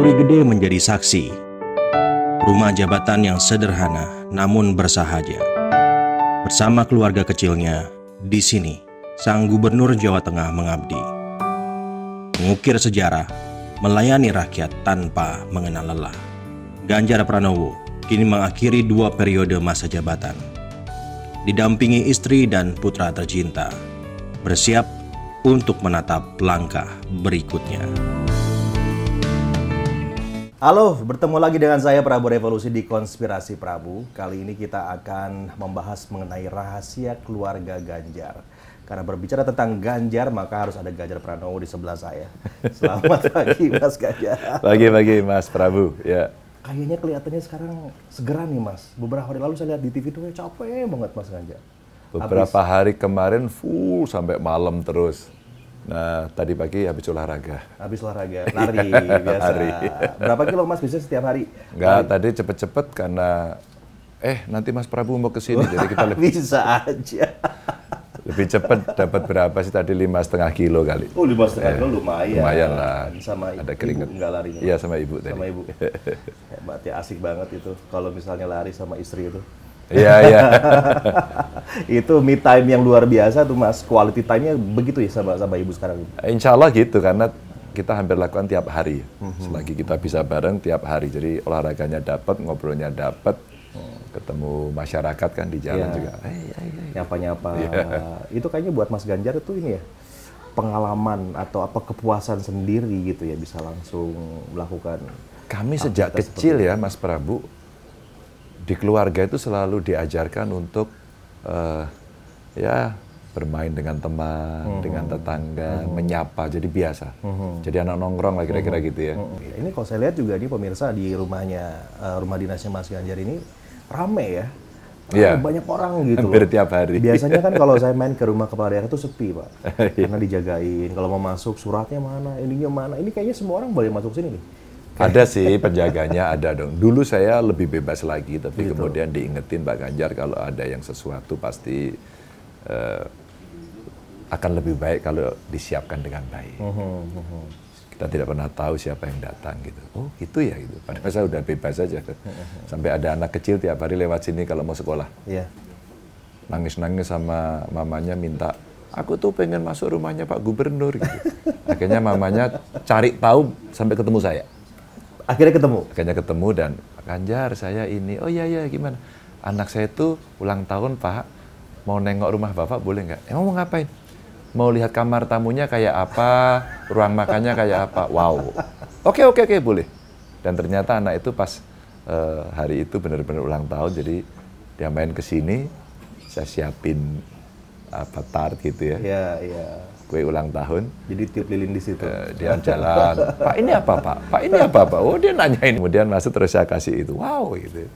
Duri Gede menjadi saksi. Rumah jabatan yang sederhana namun bersahaja. Bersama keluarga kecilnya, di sini sang gubernur Jawa Tengah mengabdi. Mengukir sejarah, melayani rakyat tanpa mengenal lelah. Ganjar Pranowo kini mengakhiri dua periode masa jabatan. Didampingi istri dan putra tercinta, bersiap untuk menatap langkah berikutnya. Halo, bertemu lagi dengan saya Prabu Revolusi di Konspirasi Prabu. Kali ini kita akan membahas mengenai rahasia keluarga Ganjar. Karena berbicara tentang Ganjar, maka harus ada Ganjar Pranowo di sebelah saya. Selamat pagi, Mas Ganjar. Pagi-pagi, Mas Prabu. Ya. Kayaknya kelihatannya sekarang segera nih, Mas. Beberapa hari lalu saya lihat di TV itu capek banget, Mas Ganjar. Beberapa Habis... hari kemarin full sampai malam terus Nah, tadi pagi habis olahraga. Habis olahraga, lari biasa. Lari. Berapa kilo Mas bisa setiap hari? Enggak, lari. tadi cepet-cepet karena eh nanti Mas Prabu mau ke sini jadi kita lebih bisa aja. Lebih cepat dapat berapa sih tadi lima setengah kilo kali? Oh lima setengah eh, kilo lumayan. Lumayan lah. Sama ada keringet. Ibu enggak lari. Iya sama ibu tadi. Sama ibu. Hebat ya, asik banget itu kalau misalnya lari sama istri itu. Iya, iya. itu me time yang luar biasa tuh Mas. Quality time-nya begitu ya sama, sama Ibu sekarang? Insya Allah gitu, karena kita hampir lakukan tiap hari. mm Selagi kita bisa bareng tiap hari. Jadi olahraganya dapat, ngobrolnya dapat, ketemu masyarakat kan di jalan ya. juga. Eh, iya, iya, iya. Nyapa-nyapa. Ya. Itu kayaknya buat Mas Ganjar itu ini ya, pengalaman atau apa kepuasan sendiri gitu ya bisa langsung melakukan kami sejak kecil ya Mas Prabu di keluarga itu selalu diajarkan untuk uh, ya bermain dengan teman, uhum. dengan tetangga, uhum. menyapa, jadi biasa. Uhum. Jadi anak nongkrong lah kira-kira hmm. gitu ya. Uhum. Gitu. Ini kalau saya lihat juga ini pemirsa di rumahnya eh, rumah dinasnya Mas Ganjar ini rame ya. Ya. banyak orang gitu. Hampir loh. tiap hari. Biasanya kan kalau saya main ke rumah kepala daerah itu sepi, Pak. Iya. Karena dijagain. Kalau mau masuk suratnya mana, ininya mana. Ini kayaknya semua orang boleh masuk sini nih ada sih penjaganya, ada dong. Dulu saya lebih bebas lagi, tapi gitu. kemudian diingetin Pak Ganjar kalau ada yang sesuatu pasti uh, akan lebih baik kalau disiapkan dengan baik. Oh, oh, oh. Kita tidak pernah tahu siapa yang datang gitu. Oh itu ya itu. Padahal saya udah bebas aja. Sampai ada anak kecil tiap hari lewat sini kalau mau sekolah. Yeah. Nangis-nangis sama mamanya minta aku tuh pengen masuk rumahnya Pak Gubernur gitu. Akhirnya mamanya cari tahu sampai ketemu saya. Akhirnya ketemu. Akhirnya ketemu dan Pak Ganjar saya ini, oh iya iya gimana? Anak saya itu ulang tahun Pak, mau nengok rumah Bapak boleh nggak? Emang mau ngapain? Mau lihat kamar tamunya kayak apa, ruang makannya kayak apa? Wow. Oke oke oke boleh. Dan ternyata anak itu pas uh, hari itu benar-benar ulang tahun, jadi dia main ke sini, saya siapin apa tart gitu ya. Iya iya kue ulang tahun. Jadi tiup lilin di situ. Uh, dia jalan. Pak ini apa Pak? Pak ini apa Pak? Oh dia nanyain. Kemudian masuk terus saya kasih itu. Wow gitu.